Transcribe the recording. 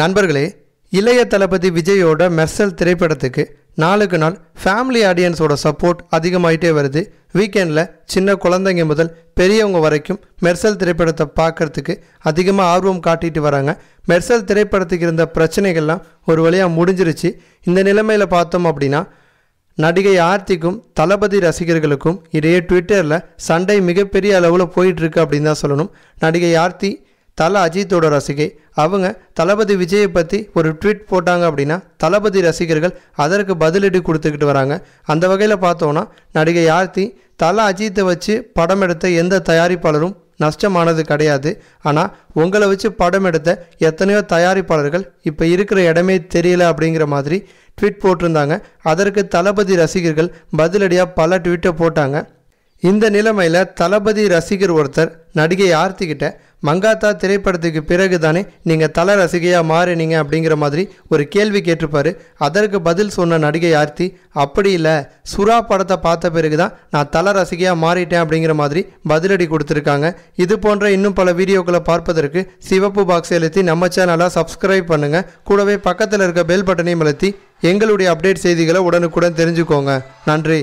நண்பர்களே இளைய தளபதி விஜயோட மெர்சல் திரைப்படத்துக்கு நாளுக்கு நாள் ஃபேமிலி ஆடியன்ஸோட சப்போர்ட் அதிகமாயிட்டே வருது வீக்கெண்டில் சின்ன குழந்தைங்க முதல் பெரியவங்க வரைக்கும் மெர்சல் திரைப்படத்தை பார்க்குறதுக்கு அதிகமாக ஆர்வம் காட்டிட்டு வராங்க மெர்சல் திரைப்படத்துக்கு இருந்த பிரச்சனைகள்லாம் ஒரு வழியாக முடிஞ்சிருச்சு இந்த நிலைமையில் பார்த்தோம் அப்படின்னா நடிகை ஆர்த்திக்கும் தளபதி ரசிகர்களுக்கும் இடையே ட்விட்டரில் சண்டை மிகப்பெரிய அளவில் போயிட்டுருக்கு அப்படின்னு தான் சொல்லணும் நடிகை ஆர்த்தி தலை அஜித்தோட ரசிகை அவங்க தளபதி விஜயை பற்றி ஒரு ட்வீட் போட்டாங்க அப்படின்னா தளபதி ரசிகர்கள் அதற்கு பதிலடி கொடுத்துக்கிட்டு வராங்க அந்த வகையில் பார்த்தோன்னா நடிகை ஆர்த்தி தலை அஜித்தை வச்சு படம் எடுத்த எந்த தயாரிப்பாளரும் நஷ்டமானது கிடையாது ஆனால் உங்களை வச்சு படம் எடுத்த எத்தனையோ தயாரிப்பாளர்கள் இப்போ இருக்கிற இடமே தெரியல அப்படிங்கிற மாதிரி ட்வீட் போட்டிருந்தாங்க அதற்கு தளபதி ரசிகர்கள் பதிலடியாக பல ட்வீட்டை போட்டாங்க இந்த நிலைமையில் தளபதி ரசிகர் ஒருத்தர் நடிகை ஆர்த்திக்கிட்ட மங்காத்தா திரைப்படத்துக்கு பிறகு தானே நீங்கள் தல ரசிகையாக மாறினீங்க அப்படிங்கிற மாதிரி ஒரு கேள்வி கேட்டிருப்பாரு அதற்கு பதில் சொன்ன நடிகை ஆர்த்தி அப்படி இல்லை சுறா படத்தை பார்த்த பிறகு தான் நான் தல ரசிகையாக மாறிட்டேன் அப்படிங்கிற மாதிரி பதிலடி கொடுத்துருக்காங்க இது போன்ற இன்னும் பல வீடியோக்களை பார்ப்பதற்கு சிவப்பு பாக்ஸ் எழுத்தி நம்ம சேனலாக சப்ஸ்கிரைப் பண்ணுங்கள் கூடவே பக்கத்தில் இருக்க பெல் பட்டனையும் அழுத்தி எங்களுடைய அப்டேட் செய்திகளை உடனுக்குடன் தெரிஞ்சுக்கோங்க நன்றி